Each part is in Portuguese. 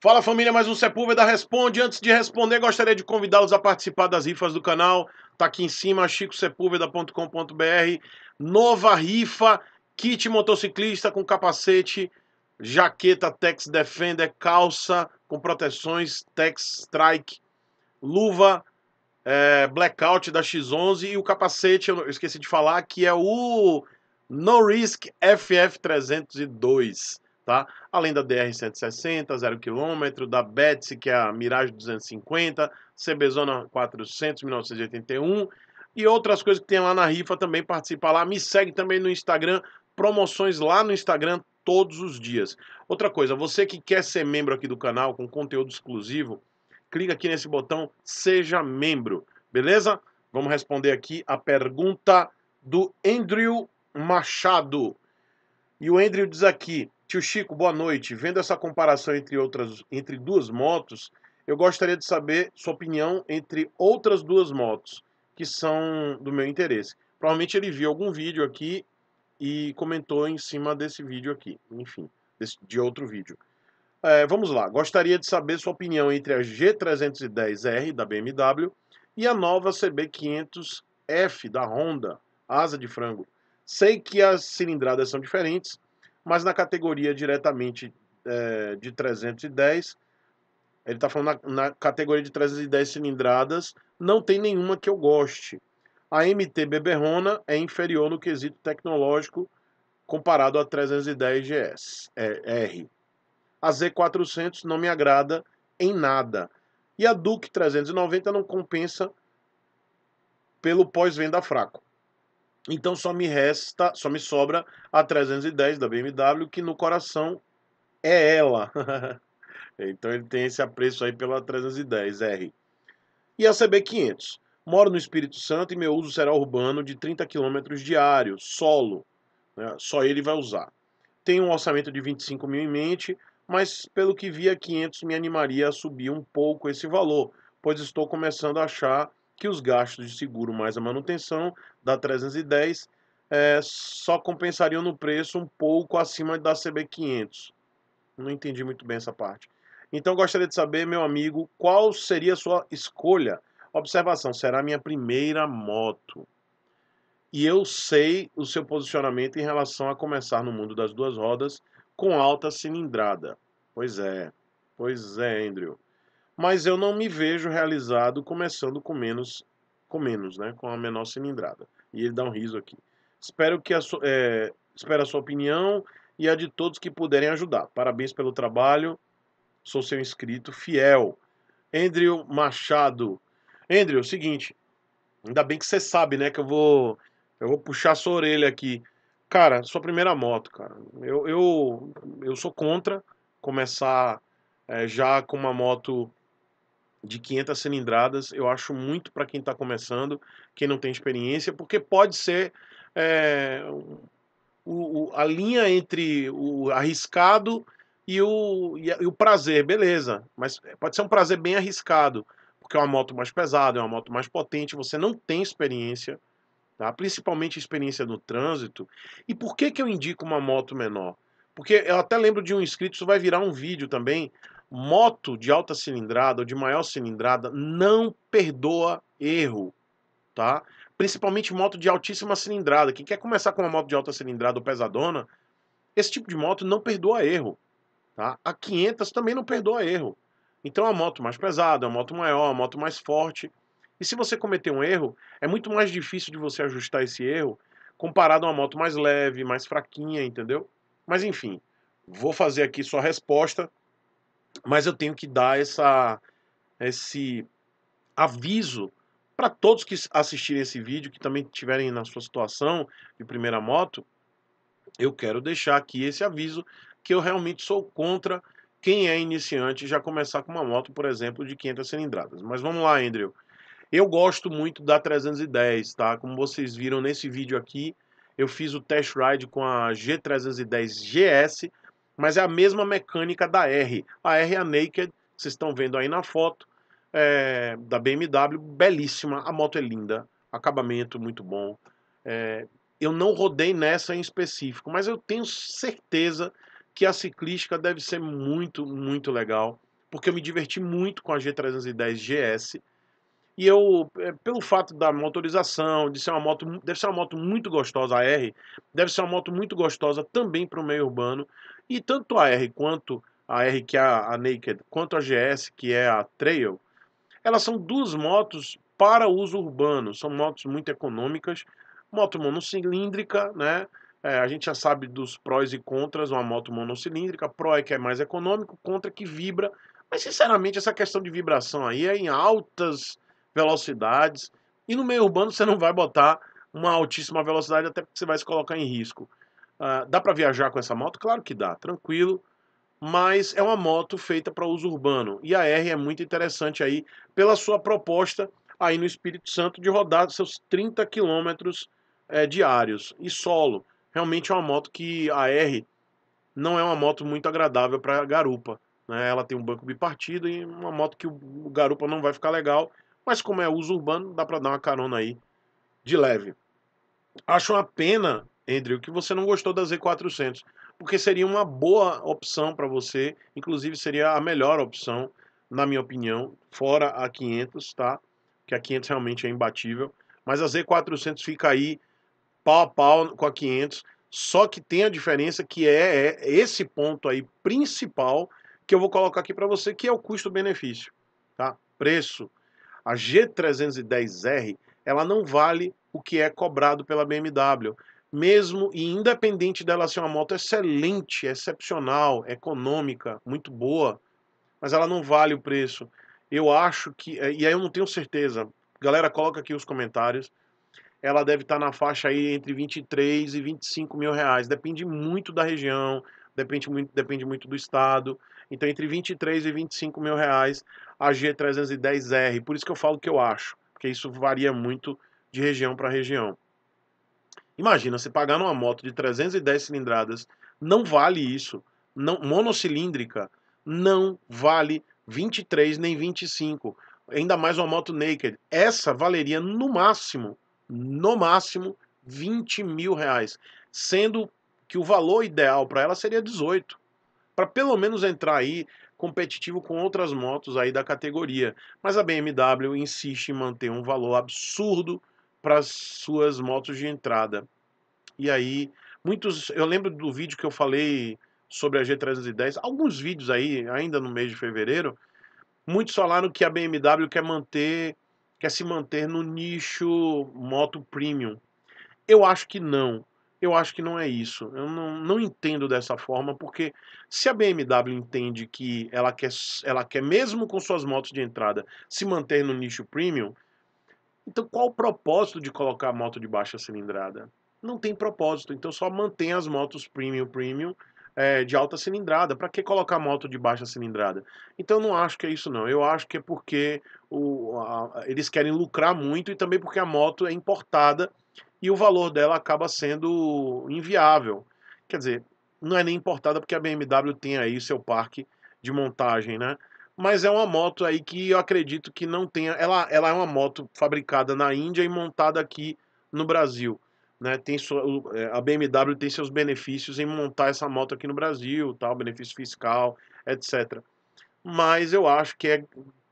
Fala família, mais um Sepúlveda Responde. Antes de responder, gostaria de convidá-los a participar das rifas do canal. Tá aqui em cima, chicosepúlveda.com.br. Nova rifa, kit motociclista com capacete, jaqueta Tex Defender, calça com proteções Tex Strike, luva é, Blackout da X11 e o capacete, eu esqueci de falar, que é o No Risk FF302 tá? Além da DR-160, 0km, da Betsy, que é a Mirage 250, CBZona 400, 1981, e outras coisas que tem lá na rifa também, participa lá. Me segue também no Instagram, promoções lá no Instagram todos os dias. Outra coisa, você que quer ser membro aqui do canal com conteúdo exclusivo, clica aqui nesse botão Seja Membro, beleza? Vamos responder aqui a pergunta do Andrew Machado. E o Andrew diz aqui: Tio Chico, boa noite. Vendo essa comparação entre outras entre duas motos, eu gostaria de saber sua opinião entre outras duas motos que são do meu interesse. Provavelmente ele viu algum vídeo aqui e comentou em cima desse vídeo aqui, enfim, desse, de outro vídeo. É, vamos lá, gostaria de saber sua opinião entre a G310R da BMW e a nova CB500F da Honda, asa de frango. Sei que as cilindradas são diferentes, mas na categoria diretamente é, de 310, ele está falando na, na, categoria de 310 cilindradas, não tem nenhuma que eu goste. A MT Beberrona é inferior no quesito tecnológico comparado a 310 GS é, R. A Z400 não me agrada em nada. E a Duke 390 não compensa pelo pós-venda fraco. Então só me resta, só me sobra a 310 da BMW, que no coração é ela. então ele tem esse apreço aí pela 310R. E a CB500. Moro no Espírito Santo e meu uso será urbano de 30 km diário, solo. Né? Só ele vai usar. Tenho um orçamento de 25 mil em mente, mas pelo que vi a 500 me animaria a subir um pouco esse valor, pois estou começando a achar que os gastos de seguro mais a manutenção da 310 é, eh, só compensariam no preço um pouco acima da CB500. Não entendi muito bem essa parte. Então gostaria de saber, meu amigo, qual seria a sua escolha? Observação, será a minha primeira moto. E eu sei o seu posicionamento em relação a começar no mundo das duas rodas com alta cilindrada. Pois é, pois é, Andrew mas eu não me vejo realizado começando com menos, com menos, né? Com a menor cilindrada. E ele dá um riso aqui. Espero que a, so, é, espero a sua opinião e a de todos que puderem ajudar. Parabéns pelo trabalho. Sou seu inscrito fiel. Andrew Machado. Andrew, é seguinte. Ainda bem que você sabe, né? Que eu vou. Eu vou puxar sua orelha aqui. Cara, sua primeira moto, cara. Eu, eu, eu sou contra começar é, já com uma moto de 500 cilindradas, eu acho muito para quem está começando, quem não tem experiência, porque pode ser é, o, o, a linha entre o arriscado e o, e, e o prazer, beleza, mas pode ser um prazer bem arriscado, porque é uma moto mais pesada, é uma moto mais potente, você não tem experiência, tá? principalmente experiência no trânsito. E por que, que eu indico uma moto menor? Porque eu até lembro de um inscrito, isso vai virar um vídeo também, Moto de alta cilindrada ou de maior cilindrada não perdoa erro, tá? Principalmente moto de altíssima cilindrada. Quem quer começar com uma moto de alta cilindrada ou pesadona, esse tipo de moto não perdoa erro, tá? A 500 também não perdoa erro. Então é uma moto mais pesada, é uma moto maior, é uma moto mais forte. E se você cometer um erro, é muito mais difícil de você ajustar esse erro comparado a uma moto mais leve, mais fraquinha, entendeu? Mas enfim, vou fazer aqui sua resposta mas eu tenho que dar essa, esse aviso para todos que assistirem esse vídeo, que também tiverem na sua situação de primeira moto, eu quero deixar aqui esse aviso que eu realmente sou contra quem é iniciante já começar com uma moto, por exemplo, de 500 cilindradas. Mas vamos lá, Andrew. Eu gosto muito da 310, tá? Como vocês viram nesse vídeo aqui, eu fiz o test ride com a G310 GS mas é a mesma mecânica da R. A R é a Naked, vocês estão vendo aí na foto, é, da BMW, belíssima. A moto é linda, acabamento muito bom. É, eu não rodei nessa em específico, mas eu tenho certeza que a ciclística deve ser muito, muito legal, porque eu me diverti muito com a G310 GS. E eu, é, pelo fato da motorização, de ser uma moto, deve ser uma moto muito gostosa, a R, deve ser uma moto muito gostosa também para o meio urbano. E tanto a R quanto a R que é a, Naked, quanto a GS que é a Trail, elas são duas motos para uso urbano, são motos muito econômicas, moto monocilíndrica, né? É, a gente já sabe dos prós e contras uma moto monocilíndrica, pró é que é mais econômico, contra que vibra, mas sinceramente essa questão de vibração aí é em altas velocidades e no meio urbano você não vai botar uma altíssima velocidade até porque você vai se colocar em risco. Uh, dá para viajar com essa moto? Claro que dá, tranquilo. Mas é uma moto feita para uso urbano. E a R é muito interessante aí pela sua proposta aí no Espírito Santo de rodar seus 30 quilômetros é, diários e solo. Realmente é uma moto que a R não é uma moto muito agradável para garupa. Né? Ela tem um banco bipartido e uma moto que o garupa não vai ficar legal. Mas como é uso urbano, dá para dar uma carona aí de leve. Acho uma pena Andrew, que você não gostou da Z400, porque seria uma boa opção para você, inclusive seria a melhor opção, na minha opinião, fora a 500, tá? Que a 500 realmente é imbatível, mas a Z400 fica aí pau a pau com a 500, só que tem a diferença que é, é esse ponto aí principal que eu vou colocar aqui para você, que é o custo-benefício, tá? Preço. A G310R, ela não vale o que é cobrado pela BMW mesmo e independente dela ser uma moto excelente, excepcional, econômica, muito boa, mas ela não vale o preço. Eu acho que, eh, e aí eu não tenho certeza, galera, coloca aqui os comentários. Ela deve estar tá na faixa aí entre 23 e 25 mil reais. Depende muito da região, depende muito, depende muito do estado. Então, entre 23 e 25 mil reais a G310R. Por isso que eu falo que eu acho, porque isso varia muito de região para região. Imagina, você pagar numa moto de 310 cilindradas, não vale isso. Não, monocilíndrica, não vale 23 nem 25. Ainda mais uma moto naked. Essa valeria no máximo, no máximo, 20 mil reais. Sendo que o valor ideal para ela seria 18. Para pelo menos entrar aí competitivo com outras motos aí da categoria. Mas a BMW insiste em manter um valor absurdo para as suas motos de entrada. E aí, muitos. Eu lembro do vídeo que eu falei sobre a G310, alguns vídeos aí, ainda no mês de fevereiro, muitos falaram que a BMW quer manter, quer se manter no nicho moto premium. Eu acho que não. Eu acho que não é isso. Eu não, não entendo dessa forma, porque se a BMW entende que ela quer, ela quer, mesmo com suas motos de entrada, se manter no nicho premium, então, qual o propósito de colocar moto de baixa cilindrada? Não tem propósito. Então, só mantém as motos premium, premium é, de alta cilindrada. Para que colocar moto de baixa cilindrada? Então, não acho que é isso, não. Eu acho que é porque o, a, eles querem lucrar muito e também porque a moto é importada e o valor dela acaba sendo inviável. Quer dizer, não é nem importada porque a BMW tem aí seu parque de montagem, né? mas é uma moto aí que eu acredito que não tenha. Ela, ela é uma moto fabricada na Índia e montada aqui no Brasil. Né? Tem sua, é, a BMW tem seus benefícios em montar essa moto aqui no Brasil, tal, benefício fiscal, etc. Mas eu acho que é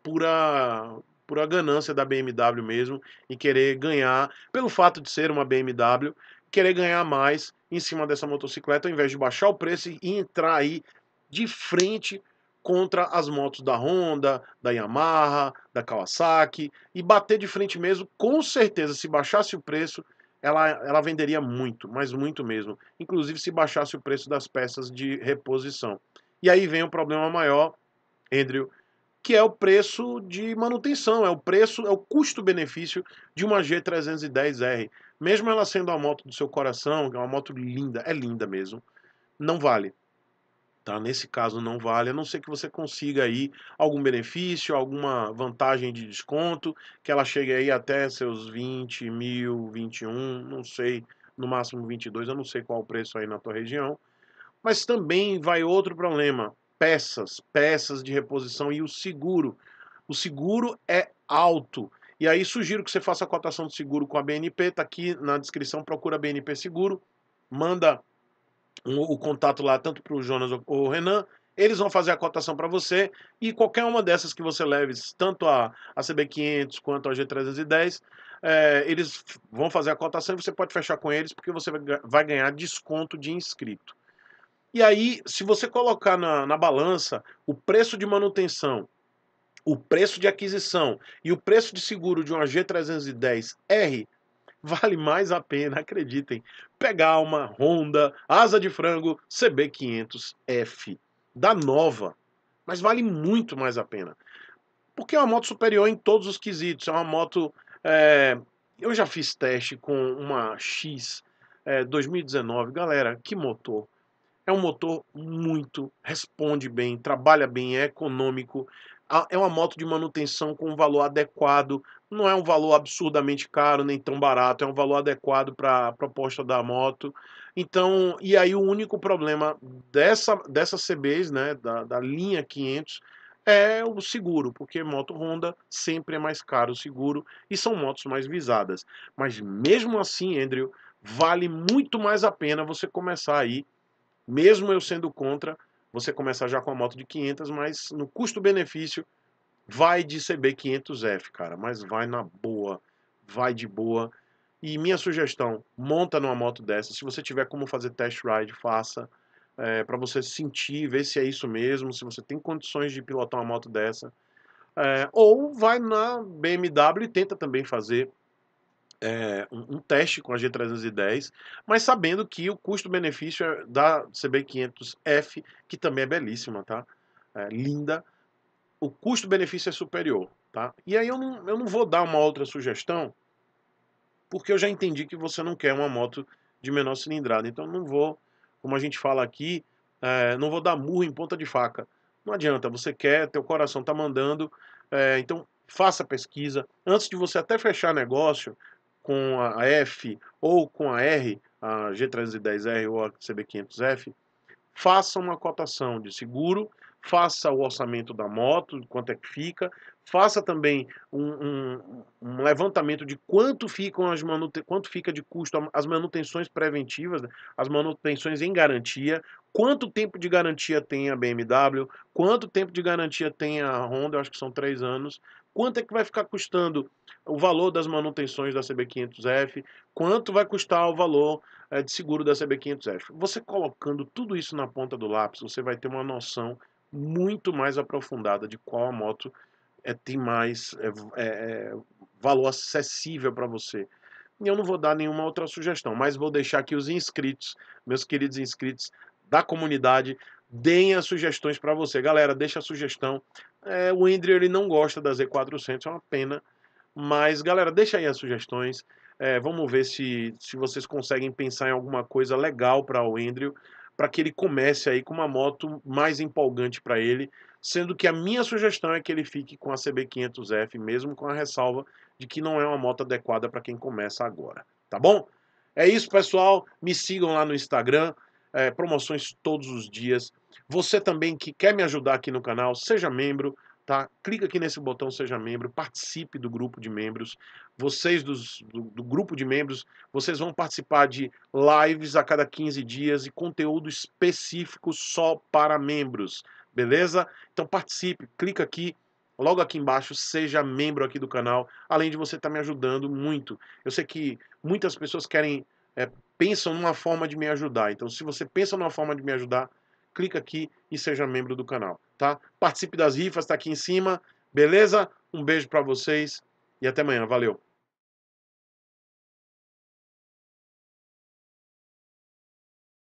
pura, pura ganância da BMW mesmo e querer ganhar, pelo fato de ser uma BMW, querer ganhar mais em cima dessa motocicleta, ao invés de baixar o preço e entrar aí de frente contra as motos da Honda, da Yamaha, da Kawasaki e bater de frente mesmo, com certeza, se baixasse o preço, ela, ela venderia muito, mas muito mesmo. Inclusive se baixasse o preço das peças de reposição. E aí vem o um problema maior, Andrew, que é o preço de manutenção, é o preço, é o custo-benefício de uma G310R. Mesmo ela sendo a moto do seu coração, que é uma moto linda, é linda mesmo, não vale. Tá? Nesse caso não vale, a não ser que você consiga aí algum benefício, alguma vantagem de desconto, que ela chegue aí até seus 20 mil, 21, não sei, no máximo 22, eu não sei qual o preço aí na tua região. Mas também vai outro problema, peças, peças de reposição e o seguro. O seguro é alto. E aí sugiro que você faça a cotação de seguro com a BNP, tá aqui na descrição, procura a BNP Seguro, manda o, o contato lá, tanto para o Jonas ou, o Renan. Eles vão fazer a cotação para você e qualquer uma dessas que você leve, tanto a, a CB500 quanto a G310, é, eles vão fazer a cotação e você pode fechar com eles porque você vai, vai ganhar desconto de inscrito. E aí, se você colocar na, na balança o preço de manutenção, o preço de aquisição e o preço de seguro de uma G310R, vale mais a pena, acreditem, pegar uma Honda Asa de Frango CB500F da nova, mas vale muito mais a pena. Porque é uma moto superior em todos os quesitos, é uma moto... É... Eu já fiz teste com uma X é, eh, 2019, galera, que motor! É um motor muito, responde bem, trabalha bem, é econômico, é uma moto de manutenção com um valor adequado não é um valor absurdamente caro nem tão barato, é um valor adequado para a proposta da moto. Então, e aí o único problema dessa, dessa CBs, né, da, da linha 500, é o seguro, porque moto Honda sempre é mais caro o seguro e são motos mais visadas. Mas mesmo assim, Andrew, vale muito mais a pena você começar aí, mesmo eu sendo contra, você começar já com a moto de 500, mas no custo-benefício Vai de CB500F, cara, mas vai na boa, vai de boa. E minha sugestão, monta numa moto dessa. Se você tiver como fazer test ride, faça. É, eh, para você sentir, ver se é isso mesmo, se você tem condições de pilotar uma moto dessa. É, ou vai na BMW e tenta também fazer é, um, um, teste com a G310, mas sabendo que o custo-benefício é da CB500F, que também é belíssima, tá? É linda o custo-benefício é superior. Tá? E aí eu não, eu não vou dar uma outra sugestão, porque eu já entendi que você não quer uma moto de menor cilindrada. Então não vou, como a gente fala aqui, é, não vou dar murro em ponta de faca. Não adianta, você quer, teu coração está mandando. É, então faça pesquisa. Antes de você até fechar negócio com a F ou com a R, a G310R ou a CB500F, faça uma cotação de seguro faça o orçamento da moto, quanto é que fica, faça também um, um, um levantamento de quanto ficam as quanto fica de custo as manutenções preventivas, né? as manutenções em garantia, quanto tempo de garantia tem a BMW, quanto tempo de garantia tem a Honda, eu acho que são três anos, quanto é que vai ficar custando o valor das manutenções da CB500F, quanto vai custar o valor é, de seguro da CB500F. Você colocando tudo isso na ponta do lápis, você vai ter uma noção muito mais aprofundada de qual a moto é, tem mais é, valor acessível para você. E eu não vou dar nenhuma outra sugestão, mas vou deixar que os inscritos, meus queridos inscritos da comunidade, deem as sugestões para você. Galera, deixa a sugestão. É, o Andrew ele não gosta da Z400, é uma pena. Mas, galera, deixa aí as sugestões. É, vamos ver se, se vocês conseguem pensar em alguma coisa legal para o Andrew para que ele comece aí com uma moto mais empolgante para ele, sendo que a minha sugestão é que ele fique com a CB500F, mesmo com a ressalva de que não é uma moto adequada para quem começa agora, tá bom? É isso, pessoal. Me sigam lá no Instagram, é, promoções todos os dias. Você também que quer me ajudar aqui no canal, seja membro, Tá? Clica aqui nesse botão Seja Membro, participe do grupo de membros. Vocês dos, do, do, grupo de membros, vocês vão participar de lives a cada 15 dias e conteúdo específico só para membros, beleza? Então participe, clica aqui, logo aqui embaixo, seja membro aqui do canal, além de você estar tá me ajudando muito. Eu sei que muitas pessoas querem, é, pensam numa forma de me ajudar, então se você pensa numa forma de me ajudar, clica aqui e seja membro do canal tá? Participe das rifas, está aqui em cima, beleza? Um beijo para vocês e até amanhã, valeu.